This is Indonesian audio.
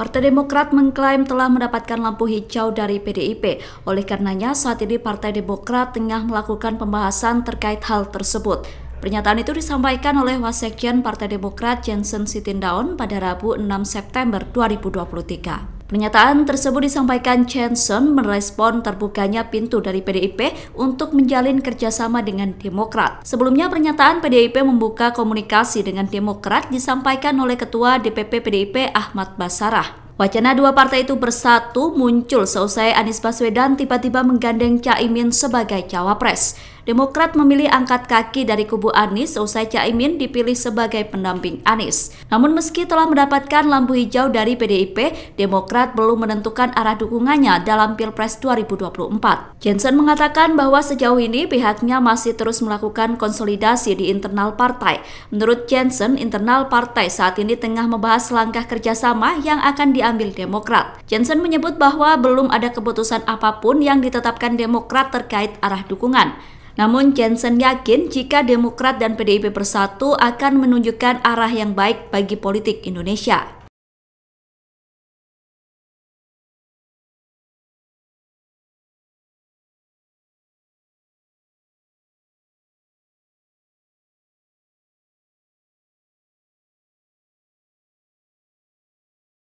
Partai Demokrat mengklaim telah mendapatkan lampu hijau dari PDIP. Oleh karenanya, saat ini Partai Demokrat tengah melakukan pembahasan terkait hal tersebut. Pernyataan itu disampaikan oleh Wasekjen Partai Demokrat Jensen Sitindaun pada Rabu 6 September 2023. Pernyataan tersebut disampaikan Johnson merespon terbukanya pintu dari PDIP untuk menjalin kerjasama dengan Demokrat. Sebelumnya pernyataan PDIP membuka komunikasi dengan Demokrat disampaikan oleh Ketua DPP PDIP Ahmad Basarah. Wacana dua partai itu bersatu muncul seusai Anies Baswedan tiba-tiba menggandeng Caimin sebagai cawapres. Demokrat memilih angkat kaki dari kubu Anies usai Caimin dipilih sebagai pendamping Anies. Namun meski telah mendapatkan lampu hijau dari PDIP, Demokrat belum menentukan arah dukungannya dalam Pilpres 2024. Jensen mengatakan bahwa sejauh ini pihaknya masih terus melakukan konsolidasi di internal partai. Menurut Jensen, internal partai saat ini tengah membahas langkah kerjasama yang akan diambil Demokrat. Jensen menyebut bahwa belum ada keputusan apapun yang ditetapkan Demokrat terkait arah dukungan. Namun Jensen yakin jika Demokrat dan PDIP bersatu akan menunjukkan arah yang baik bagi politik Indonesia.